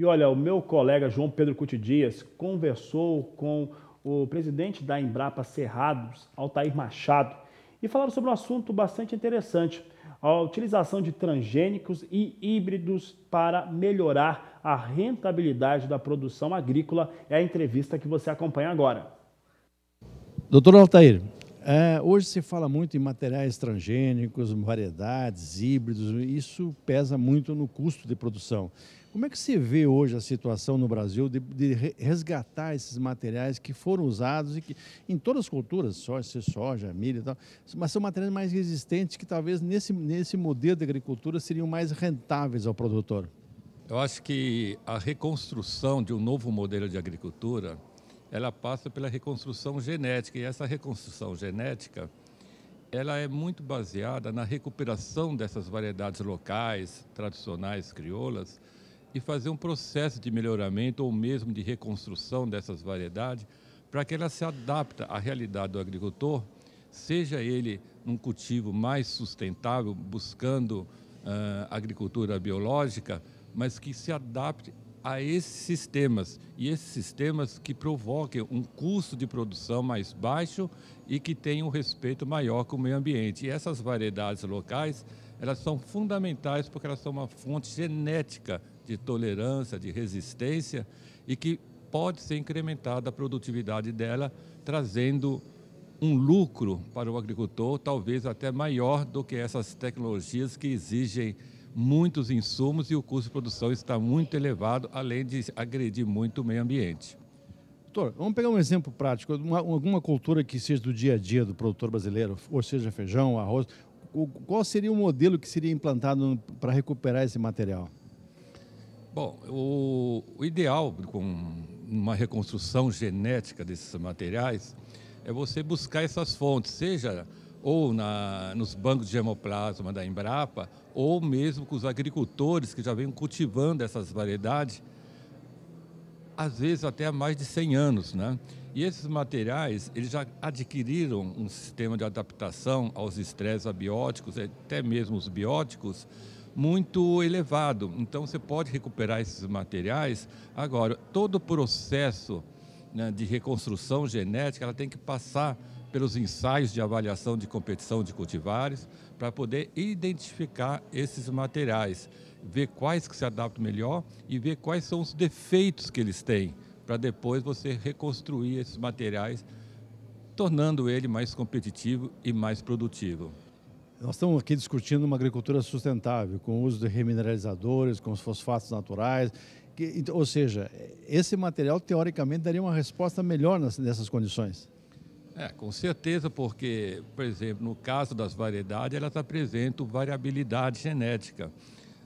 E olha, o meu colega João Pedro Cuti Dias conversou com o presidente da Embrapa Cerrados, Altair Machado, e falaram sobre um assunto bastante interessante, a utilização de transgênicos e híbridos para melhorar a rentabilidade da produção agrícola. É a entrevista que você acompanha agora. Doutor Altair, é, hoje se fala muito em materiais transgênicos, variedades, híbridos, isso pesa muito no custo de produção. Como é que você vê hoje a situação no Brasil de, de, resgatar esses materiais que foram usados e que em todas as culturas, soja, soja, milho e tal, mas são materiais mais resistentes que talvez nesse, nesse modelo de agricultura seriam mais rentáveis ao produtor? Eu acho que a reconstrução de um novo modelo de agricultura, ela passa pela reconstrução genética e essa reconstrução genética, ela é muito baseada na recuperação dessas variedades locais, tradicionais, crioulas, e fazer um processo de melhoramento ou mesmo de reconstrução dessas variedades para que ela se adapte à realidade do agricultor, seja ele num cultivo mais sustentável, buscando uh, agricultura biológica, mas que se adapte a esses sistemas e esses sistemas que provoquem um custo de produção mais baixo e que tenham um respeito maior com o meio ambiente. E essas variedades locais, elas são fundamentais porque elas são uma fonte genética de tolerância, de resistência e que pode ser incrementada a produtividade dela, trazendo um lucro para o agricultor talvez até maior do que essas tecnologias que exigem muitos insumos e o custo de produção está muito elevado, além de agredir muito o meio ambiente. Doutor, vamos pegar um exemplo prático, alguma cultura que seja do dia a dia do produtor brasileiro, ou seja, feijão, arroz. Qual seria o modelo que seria implantado para recuperar esse material? Bom, o, o ideal com uma reconstrução genética desses materiais é você buscar essas fontes, seja ou na, nos bancos de hemoplasma da Embrapa, ou mesmo com os agricultores que já vêm cultivando essas variedades, às vezes até há mais de 100 anos. Né? E esses materiais, eles já adquiriram um sistema de adaptação aos estresses abióticos, até mesmo os bióticos, muito elevado. Então, você pode recuperar esses materiais. Agora, todo o processo né, de reconstrução genética ela tem que passar pelos ensaios de avaliação de competição de cultivares para poder identificar esses materiais, ver quais que se adaptam melhor e ver quais são os defeitos que eles têm, para depois você reconstruir esses materiais, tornando ele mais competitivo e mais produtivo. Nós estamos aqui discutindo uma agricultura sustentável, com o uso de remineralizadores, com os fosfatos naturais. Que, ou seja, esse material, teoricamente, daria uma resposta melhor nessas condições. É, com certeza, porque, por exemplo, no caso das variedades, elas apresentam variabilidade genética,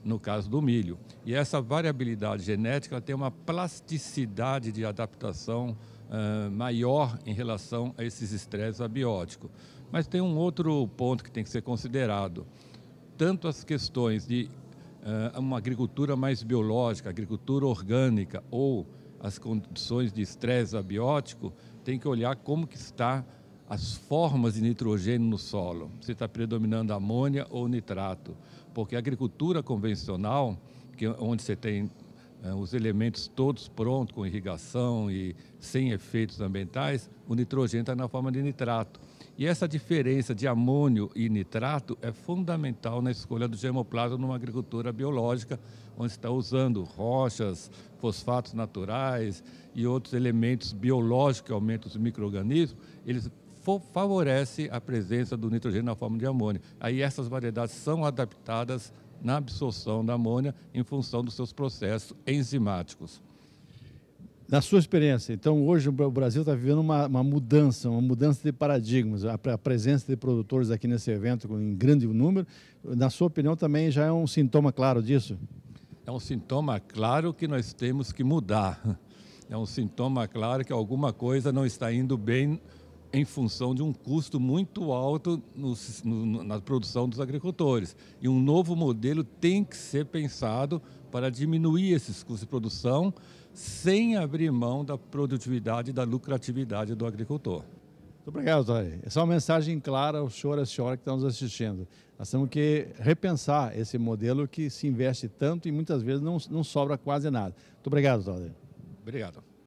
no caso do milho. E essa variabilidade genética tem uma plasticidade de adaptação uh, maior em relação a esses estresses abióticos. Mas tem um outro ponto que tem que ser considerado. Tanto as questões de uh, uma agricultura mais biológica, agricultura orgânica ou as condições de estresse abiótico, tem que olhar como que está as formas de nitrogênio no solo, se está predominando amônia ou nitrato, porque a agricultura convencional, que, é onde você tem eh, os elementos todos prontos, com irrigação e sem efeitos ambientais, o nitrogênio está na forma de nitrato. E essa diferença de amônio e nitrato é fundamental na escolha do germoplasma numa agricultura biológica, onde está usando rochas, fosfatos naturais e outros elementos biológicos que aumentam os micro-organismos, eles favorece a presença do nitrogênio na forma de amônia. Aí essas variedades são adaptadas na absorção da amônia em função dos seus processos enzimáticos. Na sua experiência, então hoje o Brasil está vivendo uma, uma, mudança, uma mudança de paradigmas. A, a, presença de produtores aqui nesse evento em grande número, na sua opinião, também já é um sintoma claro disso? É um sintoma claro que nós temos que mudar. É um sintoma claro que alguma coisa não está indo bem em função de um custo muito alto no, no, na produção dos agricultores. E um novo modelo tem que ser pensado para diminuir esses custos de produção sem abrir mão da produtividade e da lucratividade do agricultor. Muito obrigado, Zay. Essa é uma mensagem clara ao senhor e à senhora que estão nos assistindo. Nós temos que repensar esse modelo que se investe tanto e muitas vezes não, não sobra quase nada. Muito obrigado, Zay. Obrigado.